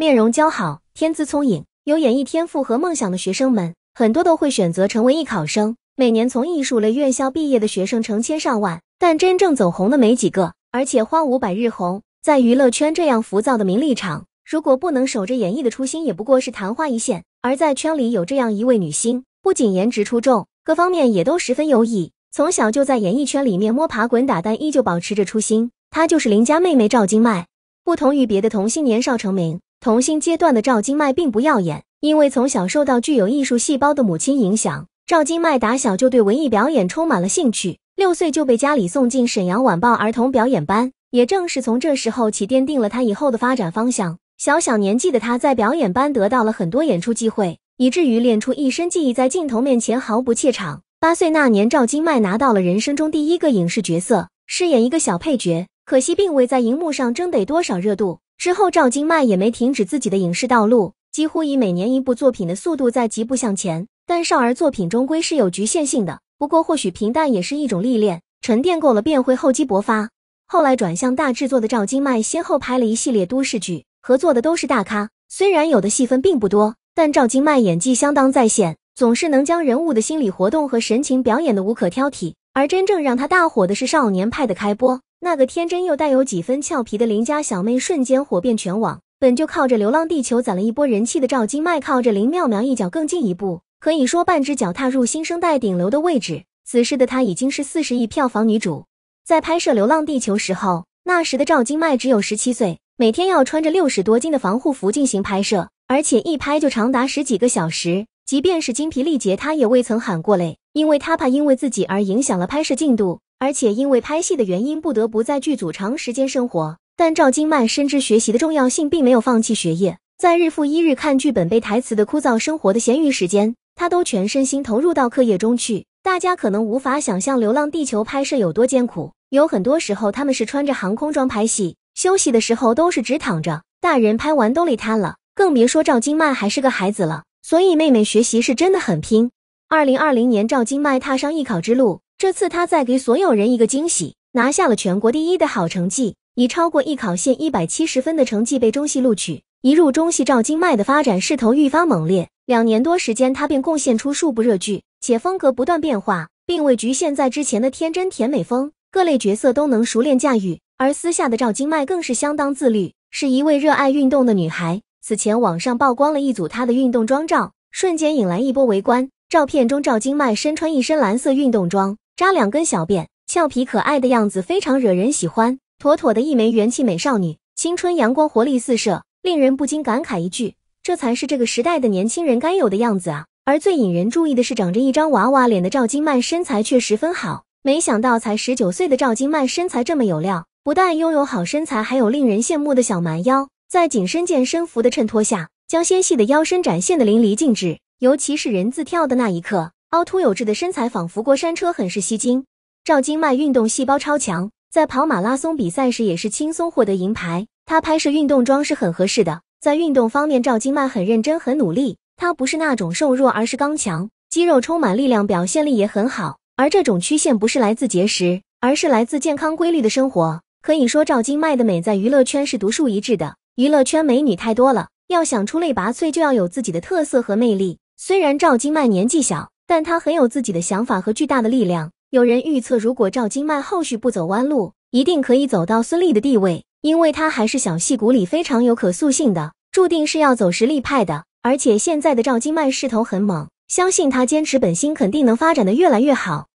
面容姣好，天资聪颖，有演艺天赋和梦想的学生们，很多都会选择成为艺考生。每年从艺术类院校毕业的学生成千上万，但真正走红的没几个，而且花无百日红。在娱乐圈这样浮躁的名利场，如果不能守着演艺的初心，也不过是昙花一现。而在圈里有这样一位女星，不仅颜值出众，各方面也都十分优异。从小就在演艺圈里面摸爬滚打，但依旧保持着初心。她就是邻家妹妹赵金麦。不同于别的同星年少成名。童星阶段的赵金麦并不耀眼，因为从小受到具有艺术细胞的母亲影响，赵金麦打小就对文艺表演充满了兴趣。六岁就被家里送进沈阳晚报儿童表演班，也正是从这时候起奠定了他以后的发展方向。小小年纪的他在表演班得到了很多演出机会，以至于练出一身技艺，在镜头面前毫不怯场。八岁那年，赵金麦拿到了人生中第一个影视角色，饰演一个小配角，可惜并未在荧幕上争得多少热度。之后，赵金麦也没停止自己的影视道路，几乎以每年一部作品的速度在疾步向前。但少儿作品终归是有局限性的，不过或许平淡也是一种历练，沉淀够了便会厚积薄发。后来转向大制作的赵金麦，先后拍了一系列都市剧，合作的都是大咖。虽然有的戏份并不多，但赵金麦演技相当在线，总是能将人物的心理活动和神情表演的无可挑剔。而真正让他大火的是《少年派》的开播。那个天真又带有几分俏皮的邻家小妹瞬间火遍全网。本就靠着《流浪地球》攒了一波人气的赵金麦，靠着林妙妙一脚更进一步，可以说半只脚踏入新生代顶流的位置。此时的她已经是四十亿票房女主。在拍摄《流浪地球》时候，那时的赵金麦只有十七岁，每天要穿着六十多斤的防护服进行拍摄，而且一拍就长达十几个小时。即便是精疲力竭，她也未曾喊过累，因为她怕因为自己而影响了拍摄进度。而且因为拍戏的原因，不得不在剧组长时间生活。但赵今麦深知学习的重要性，并没有放弃学业。在日复一日看剧本、背台词的枯燥生活的闲余时间，他都全身心投入到课业中去。大家可能无法想象《流浪地球》拍摄有多艰苦，有很多时候他们是穿着航空装拍戏，休息的时候都是直躺着，大人拍完都累瘫了，更别说赵今麦还是个孩子了。所以妹妹学习是真的很拼。二零二零年，赵今麦踏上艺考之路。这次他再给所有人一个惊喜，拿下了全国第一的好成绩，以超过艺考线一百七十分的成绩被中戏录取。一入中戏，赵金麦的发展势头愈发猛烈。两年多时间，他便贡献出数部热剧，且风格不断变化，并未局限在之前的天真甜美风，各类角色都能熟练驾驭。而私下的赵金麦更是相当自律，是一位热爱运动的女孩。此前网上曝光了一组她的运动装照，瞬间引来一波围观。照片中，赵金麦身穿一身蓝色运动装。扎两根小辫，俏皮可爱的样子非常惹人喜欢，妥妥的一枚元气美少女，青春阳光，活力四射，令人不禁感慨一句：这才是这个时代的年轻人该有的样子啊！而最引人注意的是，长着一张娃娃脸的赵金曼，身材却十分好。没想到才十九岁的赵金曼身材这么有料，不但拥有好身材，还有令人羡慕的小蛮腰，在紧身健身服的衬托下，将纤细的腰身展现的淋漓尽致，尤其是人字跳的那一刻。凹凸有致的身材仿佛过山车，很是吸睛。赵金麦运动细胞超强，在跑马拉松比赛时也是轻松获得银牌。他拍摄运动装是很合适的。在运动方面，赵金麦很认真很努力。他不是那种瘦弱，而是刚强，肌肉充满力量，表现力也很好。而这种曲线不是来自节食，而是来自健康规律的生活。可以说，赵金麦的美在娱乐圈是独树一帜的。娱乐圈美女太多了，要想出类拔萃，就要有自己的特色和魅力。虽然赵金麦年纪小，但他很有自己的想法和巨大的力量。有人预测，如果赵金麦后续不走弯路，一定可以走到孙俪的地位，因为他还是小戏骨里非常有可塑性的，注定是要走实力派的。而且现在的赵金麦势头很猛，相信他坚持本心，肯定能发展的越来越好。